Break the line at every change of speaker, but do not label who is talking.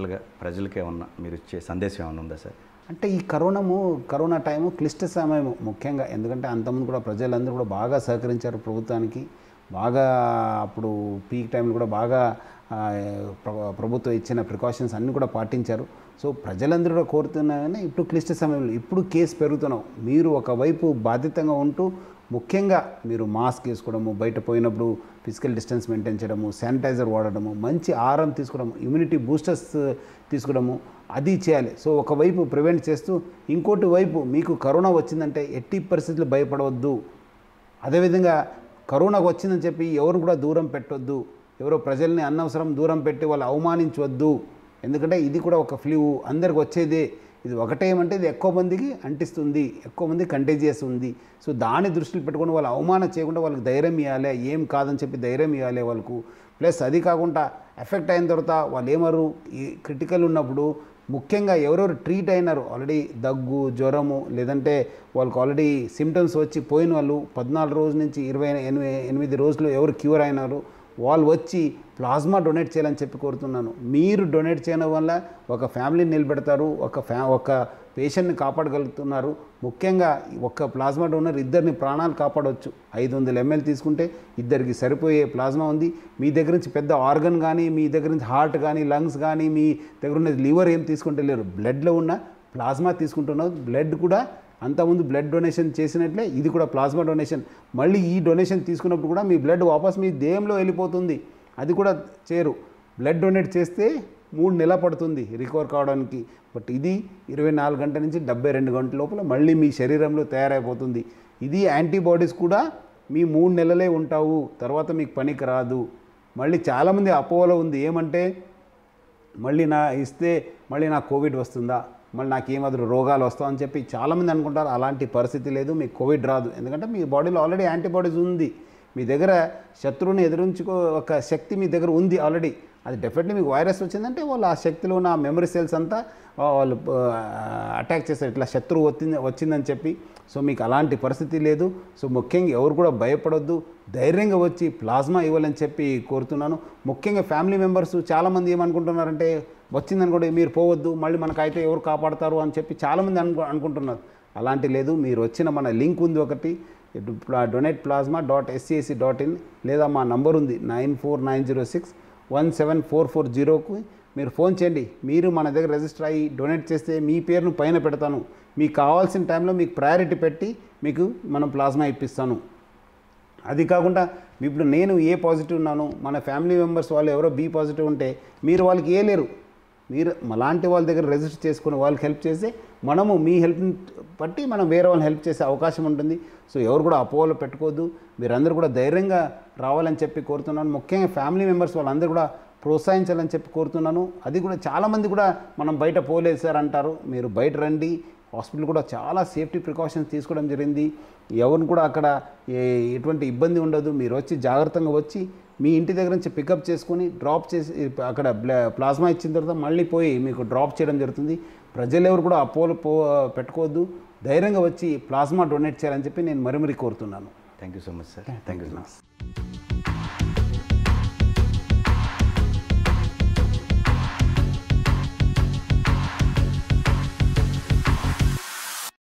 జనరల్గా ప్రజలకే ఉన్న మీరు ఇచ్చే సందేశం ఏమైనా ఉందా సార్ అంటే ఈ కరోనాము కరోనా టైము క్లిష్ట సమయము ముఖ్యంగా ఎందుకంటే అంతకుముందు కూడా ప్రజలందరూ కూడా బాగా సహకరించారు ప్రభుత్వానికి బాగా అప్పుడు పీక్ టైంలో కూడా బాగా ప్రభుత్వం ఇచ్చిన ప్రికాషన్స్ అన్నీ కూడా పాటించారు సో ప్రజలందరూ కూడా కోరుతున్నాయని ఇప్పుడు క్లిష్ట సమయంలో ఇప్పుడు కేసు పెరుగుతున్నాం మీరు ఒకవైపు బాధ్యతంగా ఉంటూ ముఖ్యంగా మీరు మాస్క్ వేసుకోవడము బయట పోయినప్పుడు ఫిజికల్ డిస్టెన్స్ మెయింటైన్ చేయడము శానిటైజర్ వాడడము మంచి ఆహారం తీసుకోవడము ఇమ్యూనిటీ బూస్టర్స్ తీసుకోవడము అది చేయాలి సో ఒకవైపు ప్రివెంట్ చేస్తూ ఇంకోటి వైపు మీకు కరోనా వచ్చిందంటే ఎట్టి పరిస్థితులు భయపడవద్దు అదేవిధంగా కరోనాకు వచ్చిందని చెప్పి ఎవరు కూడా దూరం పెట్టొద్దు ఎవరో ప్రజల్ని అనవసరం దూరం పెట్టి వాళ్ళు అవమానించవద్దు ఎందుకంటే ఇది కూడా ఒక ఫ్లూ అందరికి వచ్చేదే ఇది ఒకటేమంటే ఇది ఎక్కువ మందికి అంటిస్తుంది ఎక్కువ మంది కంటేజియస్ ఉంది సో దాన్ని దృష్టిలో పెట్టుకుని వాళ్ళు అవమానం చేయకుండా వాళ్ళకి ధైర్యం ఇవ్వాలి ఏం కాదని చెప్పి ధైర్యం ఇవ్వాలి వాళ్ళకు ప్లస్ అది కాకుండా ఎఫెక్ట్ అయిన తర్వాత వాళ్ళు ఏమరు ఈ క్రిటికల్ ఉన్నప్పుడు ముఖ్యంగా ఎవరెవరు ట్రీట్ అయినారు ఆల్రెడీ దగ్గు జ్వరము లేదంటే వాళ్ళకి ఆల్రెడీ సిమ్టమ్స్ వచ్చి పోయిన వాళ్ళు పద్నాలుగు రోజుల నుంచి ఇరవై ఎనిమిది ఎనిమిది రోజులు ఎవరు క్యూర్ అయినారు వాళ్ళు వచ్చి ప్లాస్మా డొనేట్ చేయాలని చెప్పి కోరుతున్నాను మీరు డొనేట్ చేయడం వల్ల ఒక ఫ్యామిలీని నిలబెడతారు ఒక ఫ్యా ఒక పేషెంట్ని కాపాడగలుగుతున్నారు ముఖ్యంగా ఒక్క ప్లాస్మా డోనర్ ఇద్దరిని ప్రాణాలు కాపాడవచ్చు ఐదు వందల ఎంఎల్ తీసుకుంటే ఇద్దరికి సరిపోయే ప్లాస్మా ఉంది మీ దగ్గర నుంచి పెద్ద ఆర్గన్ కానీ మీ దగ్గర నుంచి హార్ట్ కానీ లంగ్స్ కానీ మీ దగ్గర ఉన్న లివర్ ఏం తీసుకుంటే లేరు బ్లడ్లో ఉన్న ప్లాస్మా తీసుకుంటున్నారు బ్లడ్ కూడా అంతకుముందు బ్లడ్ డొనేషన్ చేసినట్లే ఇది కూడా ప్లాస్మా డొనేషన్ మళ్ళీ ఈ డొనేషన్ తీసుకున్నప్పుడు కూడా మీ బ్లడ్ వాపస్ మీ దేహంలో వెళ్ళిపోతుంది అది కూడా చేరు బ్లడ్ డొనేట్ చేస్తే మూడు నెల పడుతుంది రికవర్ కావడానికి బట్ ఇది ఇరవై నాలుగు గంటల నుంచి డెబ్బై రెండు గంటల లోపల మళ్ళీ మీ శరీరంలో తయారైపోతుంది ఇది యాంటీబాడీస్ కూడా మీ మూడు నెలలే ఉంటావు తర్వాత మీకు పనికి రాదు మళ్ళీ చాలామంది అపోవలో ఉంది ఏమంటే మళ్ళీ నా ఇస్తే మళ్ళీ నాకు కోవిడ్ వస్తుందా మళ్ళీ నాకు ఏమాదిరి రోగాలు వస్తావు అని చెప్పి చాలామంది అనుకుంటారు అలాంటి పరిస్థితి లేదు మీకు కోవిడ్ రాదు ఎందుకంటే మీ బాడీలో ఆల్రెడీ యాంటీబాడీస్ ఉంది మీ దగ్గర శత్రువుని ఎదురించుకో ఒక శక్తి మీ దగ్గర ఉంది ఆల్రెడీ అది డెఫినెట్లీ మీకు వైరస్ వచ్చిందంటే వాళ్ళు ఆ శక్తిలో నా మెమరీ సెల్స్ అంతా వాళ్ళు అటాక్ చేస్తారు ఇట్లా శత్రువు వచ్చింది వచ్చిందని చెప్పి సో మీకు అలాంటి పరిస్థితి లేదు సో ముఖ్యంగా ఎవరు కూడా భయపడొద్దు ధైర్యంగా వచ్చి ప్లాస్మా ఇవ్వాలని చెప్పి కోరుతున్నాను ముఖ్యంగా ఫ్యామిలీ మెంబర్స్ చాలామంది ఏమనుకుంటున్నారంటే వచ్చిందని కూడా మీరు పోవద్దు మళ్ళీ మనకైతే ఎవరు కాపాడతారు అని చెప్పి చాలామంది అను అనుకుంటున్నారు అలాంటి లేదు మీరు వచ్చిన మన లింక్ ఉంది ఒకటి donate plasma dot SCSC dot in లేదా మా నంబర్ ఉంది nine four nine zero six one seven four four జీరోకు మీరు ఫోన్ చేయండి మీరు మన దగ్గర రిజిస్టర్ అయ్యి డొనేట్ చేస్తే మీ పేరును పైన పెడతాను మీకు కావాల్సిన టైంలో మీకు ప్రయారిటీ పెట్టి మీకు మనం ప్లాస్మా ఇప్పిస్తాను అది కాకుండా ఇప్పుడు నేను ఏ పాజిటివ్ ఉన్నాను మన ఫ్యామిలీ మెంబర్స్ వాళ్ళు ఎవరో బి పాజిటివ్ ఉంటే మీరు వాళ్ళకి ఏ లేరు మీరు మలాంటి వాళ్ళ దగ్గర రిజిస్టర్ చేసుకుని వాళ్ళకి హెల్ప్ చేస్తే మనము మీ హెల్ప్ని బట్టి మనం వేరే వాళ్ళని హెల్ప్ చేసే అవకాశం ఉంటుంది సో ఎవరు కూడా అపోహలో పెట్టుకోవద్దు మీరందరూ కూడా ధైర్యంగా రావాలని చెప్పి కోరుతున్నాను ముఖ్యంగా ఫ్యామిలీ మెంబర్స్ వాళ్ళందరూ కూడా ప్రోత్సహించాలని చెప్పి కోరుతున్నాను అది కూడా చాలామంది కూడా మనం బయట పోలేదు సార్ అంటారు మీరు బయట రండి హాస్పిటల్ కూడా చాలా సేఫ్టీ ప్రికాషన్స్ తీసుకోవడం జరిగింది ఎవరిని కూడా అక్కడ ఎటువంటి ఇబ్బంది ఉండదు మీరు వచ్చి జాగ్రత్తగా వచ్చి మీ ఇంటి దగ్గర నుంచి పికప్ చేసుకుని డ్రాప్ చేసి అక్కడ ప్లాస్మా ఇచ్చిన తర్వాత మళ్ళీ పోయి మీకు డ్రాప్ చేయడం జరుగుతుంది ప్రజలు ఎవరు కూడా అపోలు పో పెట్టుకోవద్దు ధైర్యంగా వచ్చి ప్లాస్మా డొనేట్ చేయాలని చెప్పి నేను మరీ మరీ కోరుతున్నాను thank you so much sir thank you so much